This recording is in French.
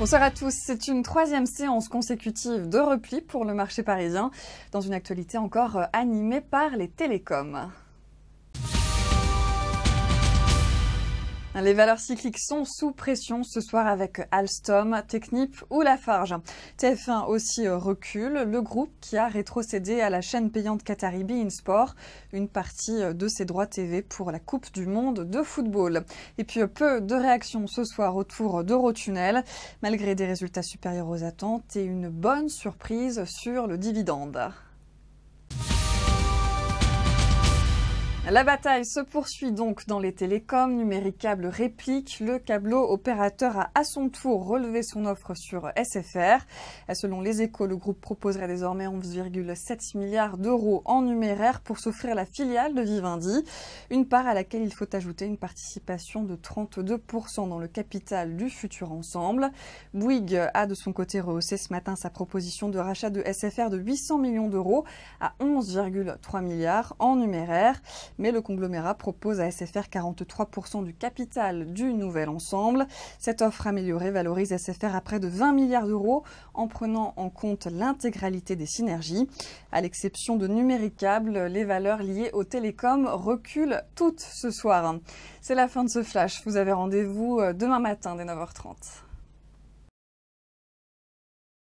Bonsoir à tous. C'est une troisième séance consécutive de repli pour le marché parisien, dans une actualité encore euh, animée par les télécoms. Hein, les valeurs cycliques sont sous pression ce soir avec Alstom, Technip ou Lafarge. TF1 aussi recule, le groupe qui a rétrocédé à la chaîne payante Qatari In Sport une partie de ses droits TV pour la Coupe du Monde de football. Et puis peu de réactions ce soir autour d'Eurotunnel, malgré des résultats supérieurs aux attentes et une bonne surprise sur le dividende. La bataille se poursuit donc dans les télécoms. Numericable réplique. Le câbleau opérateur a à son tour relevé son offre sur SFR. Selon les échos, le groupe proposerait désormais 11,7 milliards d'euros en numéraire pour s'offrir la filiale de Vivendi, une part à laquelle il faut ajouter une participation de 32% dans le capital du futur ensemble. Bouygues a de son côté rehaussé ce matin sa proposition de rachat de SFR de 800 millions d'euros à 11,3 milliards en numéraire mais le conglomérat propose à SFR 43% du capital du nouvel ensemble. Cette offre améliorée valorise SFR à près de 20 milliards d'euros en prenant en compte l'intégralité des synergies. À l'exception de Numéricable, les valeurs liées aux télécom reculent toutes ce soir. C'est la fin de ce flash. Vous avez rendez-vous euh, demain matin dès 9h30.